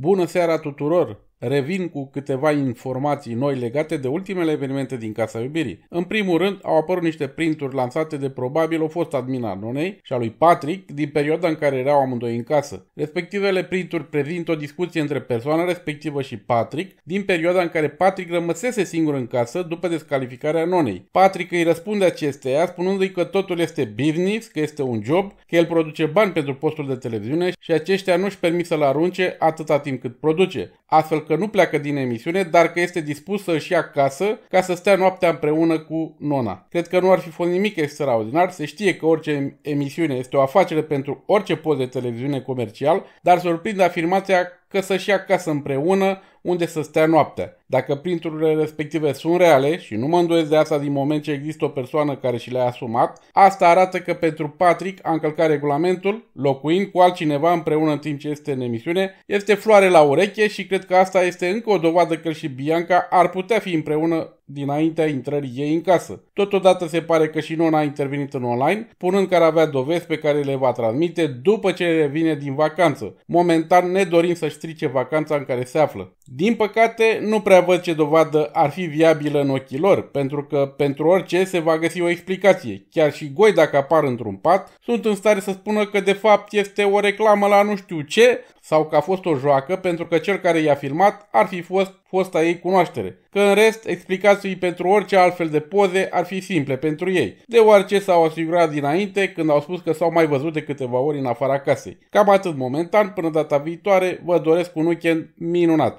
Bună seara tuturor! Revin cu câteva informații noi legate de ultimele evenimente din Casa Iubirii. În primul rând, au apărut niște printuri lansate de probabil o fost admin a Nonei și a lui Patrick din perioada în care erau amândoi în casă. Respectivele printuri prezintă o discuție între persoana respectivă și Patrick din perioada în care Patrick rămăsese singur în casă după descalificarea Nonei. Patrick îi răspunde acesteia spunându-i că totul este business, că este un job, că el produce bani pentru postul de televiziune și aceștia nu-și permit să-l arunce atâta timp cât produce. Astfel că nu pleacă din emisiune, dar că este dispus să-și ia acasă ca să stea noaptea împreună cu nona. Cred că nu ar fi fost nimic extraordinar, se știe că orice emisiune este o afacere pentru orice post de televiziune comercial, dar surprind afirmația că să-și ia casă împreună unde să stea noaptea. Dacă printurile respective sunt reale și nu mă îndoiesc de asta din moment ce există o persoană care și le-a asumat, asta arată că pentru Patrick a încălcat regulamentul, locuind cu altcineva împreună în timp ce este în emisiune, este floare la ureche și cred că asta este încă o dovadă că și Bianca ar putea fi împreună dinaintea intrării ei în casă. Totodată se pare că și Nona a intervenit în online, punând că ar avea dovezi pe care le va transmite după ce revine din vacanță, momentan ne dorim să strice vacanța în care se află. Din păcate, nu prea văd ce dovadă ar fi viabilă în ochii lor, pentru că pentru orice se va găsi o explicație. Chiar și goi dacă apar într-un pat, sunt în stare să spună că de fapt este o reclamă la nu știu ce sau că a fost o joacă pentru că cel care i-a filmat ar fi fost fosta ei cunoaștere. Că în rest, explicații pentru orice altfel de poze ar fi fi simple pentru ei, deoarece s-au asigurat dinainte când au spus că s-au mai văzut de câteva ori în afara casei. Cam atât momentan, până data viitoare, vă doresc un weekend minunat!